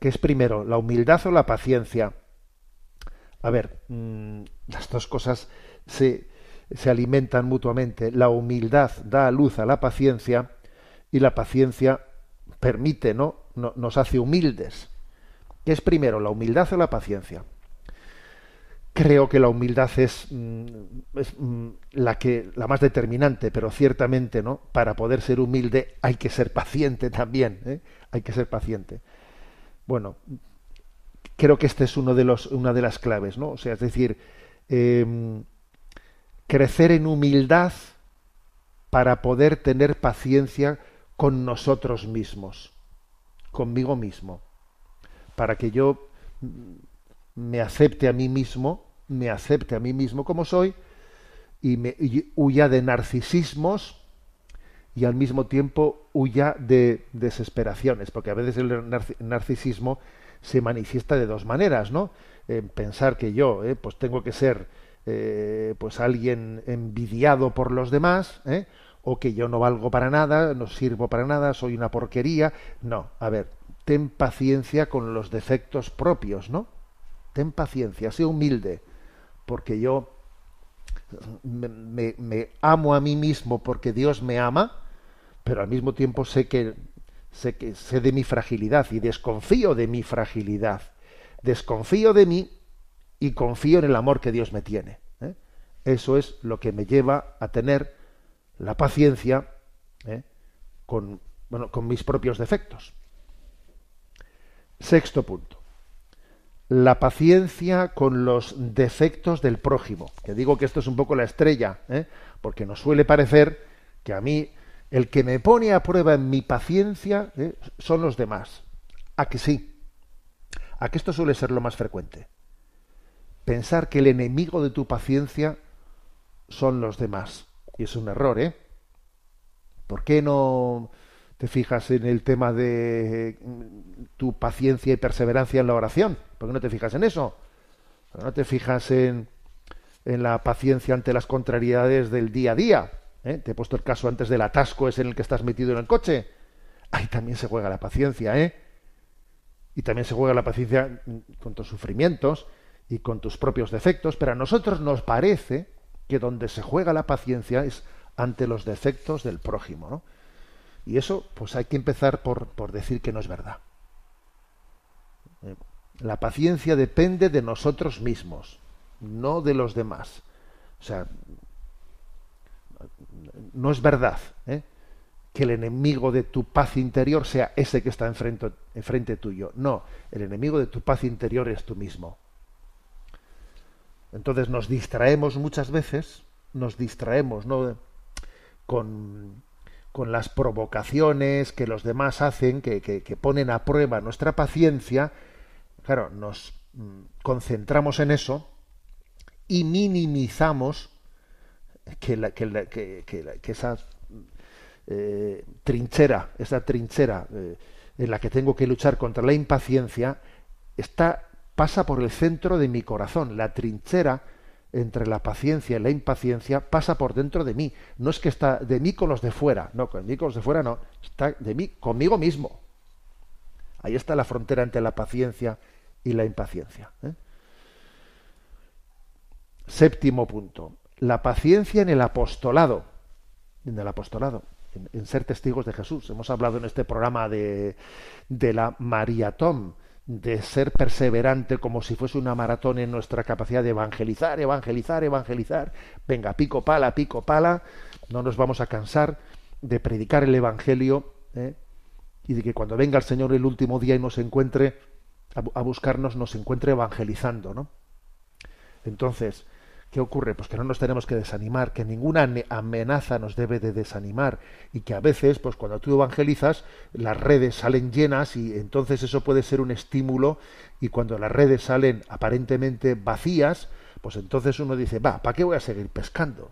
¿Qué es primero, la humildad o la paciencia? A ver, mm, las dos cosas se, se alimentan mutuamente. La humildad da a luz a la paciencia y la paciencia permite, ¿no? nos hace humildes. ¿Qué es primero, la humildad o la paciencia? creo que la humildad es, mm, mm, la que la más determinante pero ciertamente no para poder ser humilde hay que ser paciente también ¿eh? hay que ser paciente bueno creo que este es uno de los una de las claves no o sea es decir em, crecer en humildad para poder tener paciencia con nosotros mismos conmigo mismo para que yo mm, me acepte a mí mismo me acepte a mí mismo como soy y, me, huya de narcisismos y al mismo tiempo huya de desesperaciones, porque a veces el narcisismo se manifiesta de dos maneras, ¿no? pensar que yo, eh, pues tengo que ser, eh, pues alguien envidiado por los demás, ¿eh? o que yo no valgo para nada, no sirvo para nada, soy una porquería. No, a ver, ten paciencia con los defectos propios, ¿no? Ten paciencia, sé humilde, porque yo me, amo a mí mismo porque Dios me ama, pero al mismo tiempo sé que, sé sé de mi fragilidad y desconfío de mi fragilidad. Desconfío de mí y confío en el amor que Dios me tiene. ¿eh? Eso es lo que me lleva a tener la paciencia ¿eh? con, con mis propios defectos. Sexto punto la paciencia con los defectos del prójimo. Que digo que esto es un poco la estrella, ¿eh? porque nos suele parecer que a mí el que me pone a prueba en mi paciencia ¿eh? son los demás. A que sí. A que esto suele ser lo más frecuente. Pensar que el enemigo de tu paciencia son los demás. Y es un error, ¿eh? ¿Por qué no te fijas en el tema de mm, tu paciencia y perseverancia en la oración? ¿Por qué no te fijas en eso? no te fijas en, la paciencia ante las contrariedades del día a día? ¿Eh? Te he puesto el caso antes del atasco es en el que estás metido en el coche. Ahí también se juega la paciencia, ¿eh? Y también se juega la paciencia mm, con tus sufrimientos y con tus propios defectos, pero a nosotros nos parece que donde se juega la paciencia es ante los defectos del prójimo, ¿no? Y eso, pues hay que empezar por, decir que no es verdad. La paciencia depende de nosotros mismos, no de los demás. O sea, no es verdad ¿eh? que el enemigo de tu paz interior sea ese que está enfrente, enfrente tuyo. No, el enemigo de tu paz interior es tú mismo. Entonces nos distraemos muchas veces, nos distraemos ¿no? con, con las provocaciones que los demás hacen, que, ponen a prueba nuestra paciencia, claro, nos mm, concentramos en eso y minimizamos que, la, esa eh, trinchera, esa trinchera eh, en la que tengo que luchar contra la impaciencia, está, pasa por el centro de mi corazón. La trinchera entre la paciencia y la impaciencia pasa por dentro de mí. No es que está de mí con los de fuera, no, con mí con los de fuera no, está de mí conmigo mismo. Ahí está la frontera entre la paciencia y la impaciencia. ¿eh? Séptimo punto, la paciencia en el apostolado. En el apostolado, en, ser testigos de Jesús. Hemos hablado en este programa de, de la Tom de ser perseverante como si fuese una maratón en nuestra capacidad de evangelizar, evangelizar, evangelizar. Venga, pico pala, pico pala. No nos vamos a cansar de predicar el Evangelio ¿eh? y de que cuando venga el Señor el último día y nos encuentre a, buscarnos, nos encuentre evangelizando. ¿no? Entonces, ¿Qué ocurre? Pues que no nos tenemos que desanimar, que ninguna amenaza nos debe de desanimar y que a veces, pues cuando tú evangelizas, las redes salen llenas y entonces eso puede ser un estímulo y cuando las redes salen aparentemente vacías, pues entonces uno dice, va, ¿para qué voy a seguir pescando?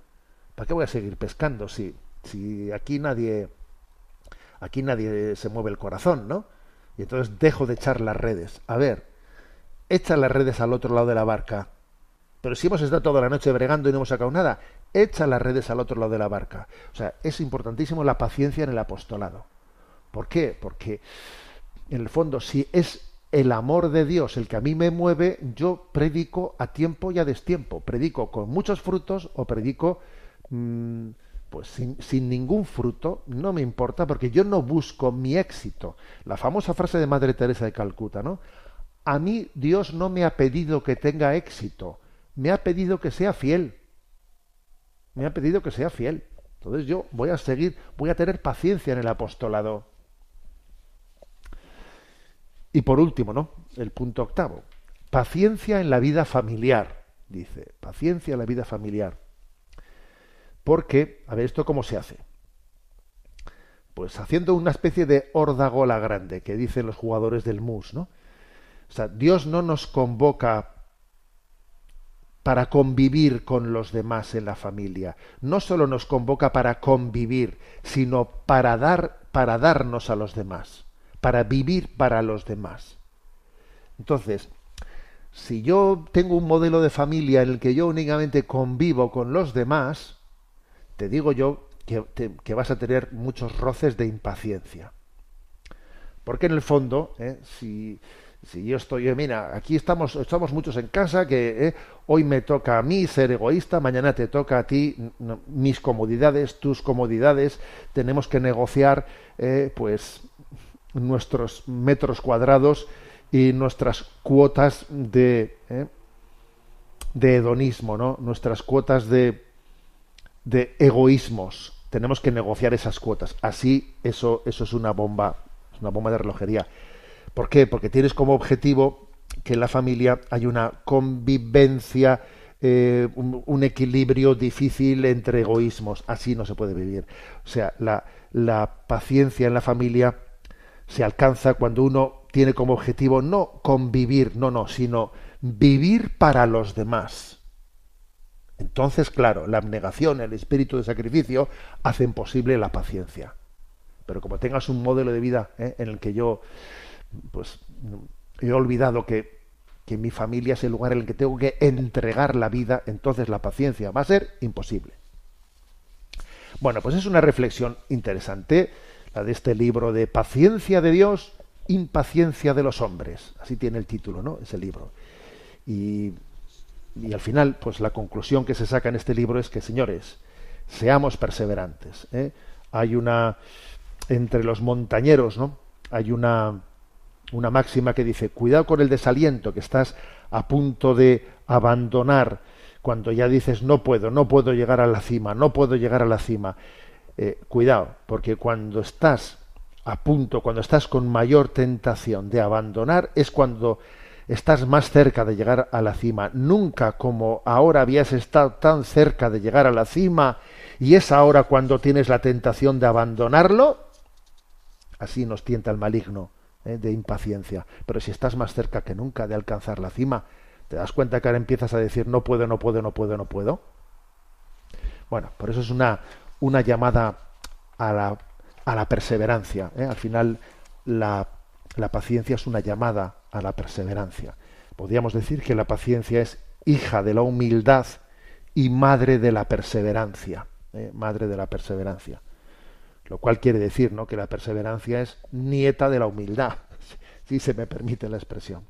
¿Para qué voy a seguir pescando si, si aquí nadie aquí nadie se mueve el corazón, ¿no? Y entonces dejo de echar las redes. A ver, echa las redes al otro lado de la barca pero si hemos estado toda la noche bregando y no hemos sacado nada, echa las redes al otro lado de la barca. O sea, es importantísimo la paciencia en el apostolado. ¿Por qué? Porque, en el fondo, si es el amor de Dios el que a mí me mueve, yo predico a tiempo y a destiempo. Predico con muchos frutos o predico mm, pues sin, ningún fruto, no me importa, porque yo no busco mi éxito. La famosa frase de Madre Teresa de Calcuta, ¿no? A mí Dios no me ha pedido que tenga éxito, me ha pedido que sea fiel. Me ha pedido que sea fiel. Entonces yo voy a seguir, voy a tener paciencia en el apostolado. Y por último, ¿no? El punto octavo. Paciencia en la vida familiar, dice. Paciencia en la vida familiar. Porque, a ver, ¿esto cómo se hace? Pues haciendo una especie de hordagola grande, que dicen los jugadores del MUS, ¿no? O sea, Dios no nos convoca para convivir con los demás en la familia. No solo nos convoca para convivir, sino para dar para darnos a los demás, para vivir para los demás. Entonces, si yo tengo un modelo de familia en el que yo únicamente convivo con los demás, te digo yo que, que vas a tener muchos roces de impaciencia. Porque en el fondo, ¿eh? si, si yo estoy, eh, mira, aquí estamos, estamos muchos en casa, que eh, hoy me toca a mí ser egoísta, mañana te toca a ti mis comodidades, tus comodidades, tenemos que negociar, eh, pues, nuestros metros cuadrados y nuestras cuotas de, de hedonismo, ¿no? Nuestras cuotas de, de egoísmos. Tenemos que negociar esas cuotas. Así, eso, eso es una bomba, es una bomba de relojería ¿Por qué? Porque tienes como objetivo que en la familia hay una convivencia, eh, un, equilibrio difícil entre egoísmos. Así no se puede vivir. O sea, la, paciencia en la familia se alcanza cuando uno tiene como objetivo no convivir, no, no, sino vivir para los demás. Entonces, claro, la abnegación, el espíritu de sacrificio hacen posible la paciencia. Pero como tengas un modelo de vida ¿eh? en el que yo pues he olvidado que, mi familia es el lugar en el que tengo que entregar la vida, entonces la paciencia va a ser imposible. Bueno, pues es una reflexión interesante, la de este libro de Paciencia de Dios, Impaciencia de los Hombres. Así tiene el título, ¿no? Ese libro. Y, al final, pues la conclusión que se saca en este libro es que, señores, seamos perseverantes. ¿eh? Hay una. Entre los montañeros, ¿no? Hay una una máxima que dice, cuidado con el desaliento que estás a punto de abandonar cuando ya dices, no puedo, no puedo llegar a la cima, no puedo llegar a la cima. Eh, cuidado, porque cuando estás a punto, cuando estás con mayor tentación de abandonar, es cuando estás más cerca de llegar a la cima. Nunca como ahora habías estado tan cerca de llegar a la cima y es ahora cuando tienes la tentación de abandonarlo. Así nos tienta el maligno. Eh, de impaciencia. Pero si estás más cerca que nunca de alcanzar la cima, ¿te das cuenta que ahora empiezas a decir no puedo, no puedo, no puedo, no puedo? Bueno, por eso es una, una llamada a la, a la perseverancia. ¿eh? Al final, la, la paciencia es una llamada a la perseverancia. Podríamos decir que la paciencia es hija de la humildad y madre de la perseverancia. ¿eh? Madre de la perseverancia. Lo cual quiere decir ¿no? que la perseverancia es nieta de la humildad, si se me permite la expresión.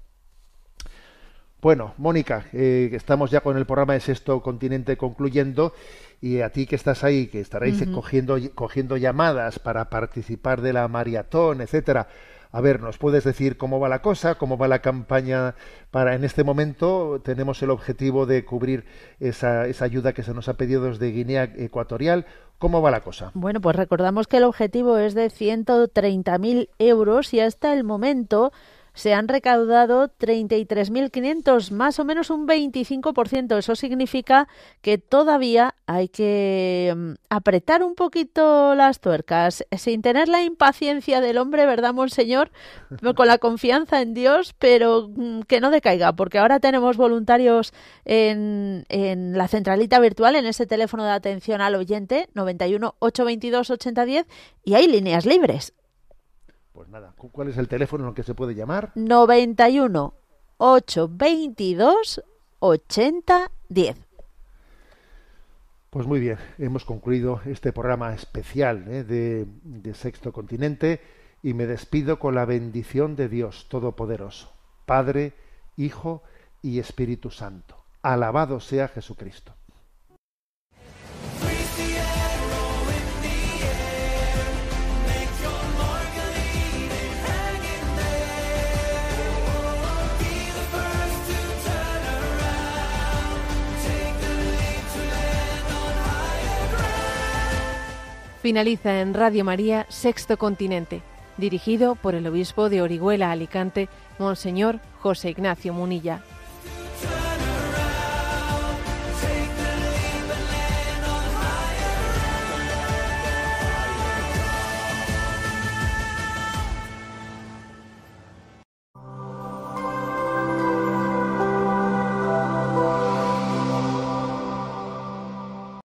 Bueno, Mónica, eh, estamos ya con el programa de Sexto Continente concluyendo y a ti que estás ahí, que estaréis cogiendo, cogiendo llamadas para participar de la maratón, etcétera a ver, ¿nos puedes decir cómo va la cosa? ¿Cómo va la campaña para en este momento? Tenemos el objetivo de cubrir esa, esa ayuda que se nos ha pedido desde Guinea Ecuatorial. ¿Cómo va la cosa? Bueno, pues recordamos que el objetivo es de 130.000 euros y hasta el momento se han recaudado 33.500, más o menos un 25%. Eso significa que todavía hay que mm, apretar un poquito las tuercas, sin tener la impaciencia del hombre, ¿verdad, Monseñor? Con la confianza en Dios, pero mm, que no decaiga, porque ahora tenemos voluntarios en, la centralita virtual, en ese teléfono de atención al oyente, 91 822 8010, y hay líneas libres. Pues nada, ¿cuál es el teléfono en el que se puede llamar? 91 822 8010. Pues muy bien, hemos concluido este programa especial ¿eh? de Sexto Continente y me despido con la bendición de Dios Todopoderoso, Padre, Hijo y Espíritu Santo. Alabado sea Jesucristo. Finaliza en Radio María Sexto Continente, dirigido por el obispo de Orihuela Alicante, Monseñor José Ignacio Munilla.